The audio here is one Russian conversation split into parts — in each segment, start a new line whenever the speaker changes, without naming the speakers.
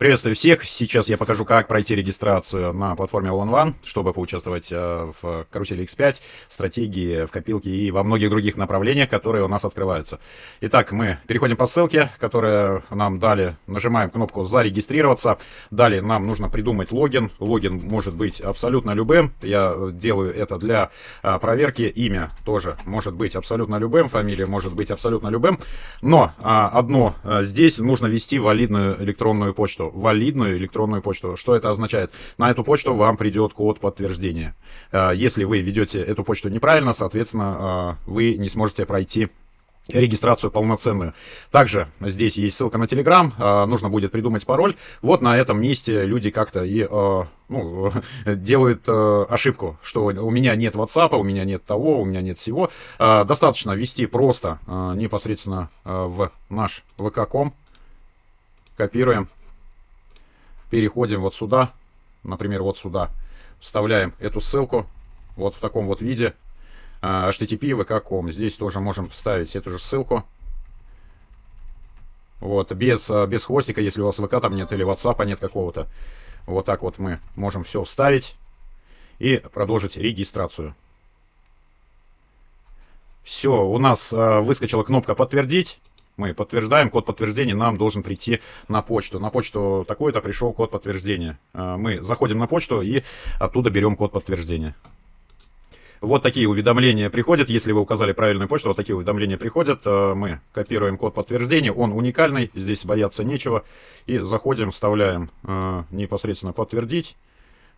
Приветствую всех. Сейчас я покажу, как пройти регистрацию на платформе All One, чтобы поучаствовать э, в карусели X5, стратегии, в копилке и во многих других направлениях, которые у нас открываются. Итак, мы переходим по ссылке, которую нам дали. Нажимаем кнопку «Зарегистрироваться». Далее нам нужно придумать логин. Логин может быть абсолютно любым. Я делаю это для э, проверки. Имя тоже может быть абсолютно любым, фамилия может быть абсолютно любым. Но а, одно, э, здесь нужно ввести валидную электронную почту валидную электронную почту. Что это означает? На эту почту вам придет код подтверждения. Э, если вы ведете эту почту неправильно, соответственно, э, вы не сможете пройти регистрацию полноценную. Также здесь есть ссылка на Telegram, э, нужно будет придумать пароль. Вот на этом месте люди как-то и ну, делают ошибку, что у меня нет WhatsApp, у меня нет того, у меня нет всего. Достаточно ввести просто непосредственно в наш vk.com, копируем переходим вот сюда, например, вот сюда, вставляем эту ссылку вот в таком вот виде, а, http vk.com. Здесь тоже можем вставить эту же ссылку. Вот, без, а, без хвостика, если у вас ВК там нет или WhatsApp нет какого-то. Вот так вот мы можем все вставить и продолжить регистрацию. Все, у нас э, выскочила кнопка «Подтвердить». Мы подтверждаем код подтверждения, нам должен прийти на почту. На почту такой-то пришел код подтверждения. Э, мы заходим на почту и оттуда берем код подтверждения. Вот такие уведомления приходят, если вы указали правильную почту, вот такие уведомления приходят. Э, мы копируем код подтверждения, он уникальный, здесь бояться нечего. И заходим, вставляем э, непосредственно подтвердить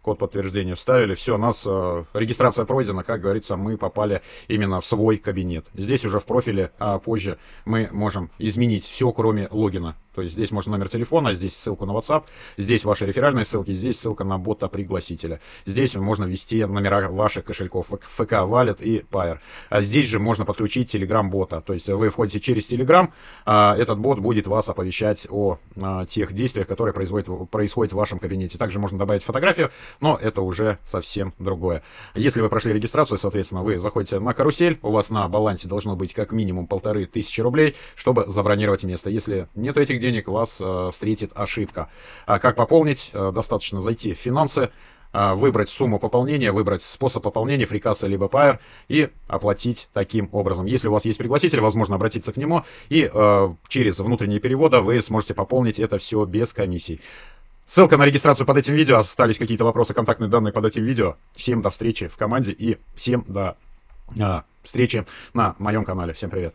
код подтверждения вставили, все, нас э, регистрация пройдена, как говорится, мы попали именно в свой кабинет. Здесь уже в профиле, а позже мы можем изменить все, кроме логина. То есть здесь можно номер телефона, здесь ссылку на WhatsApp, здесь ваши реферальные ссылки, здесь ссылка на бота-пригласителя. Здесь можно ввести номера ваших кошельков ФК Wallet и Pair. А здесь же можно подключить Telegram бота. То есть вы входите через Telegram, а этот бот будет вас оповещать о а, тех действиях, которые производят, происходят в вашем кабинете. Также можно добавить фотографию, но это уже совсем другое. Если вы прошли регистрацию, соответственно, вы заходите на карусель, у вас на балансе должно быть как минимум полторы тысячи рублей, чтобы забронировать место. Если нет этих денег вас э, встретит ошибка. А как пополнить? Э, достаточно зайти в финансы, э, выбрать сумму пополнения, выбрать способ пополнения, фрикасса либо пайер и оплатить таким образом. Если у вас есть пригласитель, возможно обратиться к нему и через внутренние переводы вы сможете пополнить это все без комиссий. Ссылка на регистрацию под этим видео, остались какие-то вопросы, контактные данные под этим видео. Всем до встречи в команде и всем до э, встречи на моем канале. Всем привет!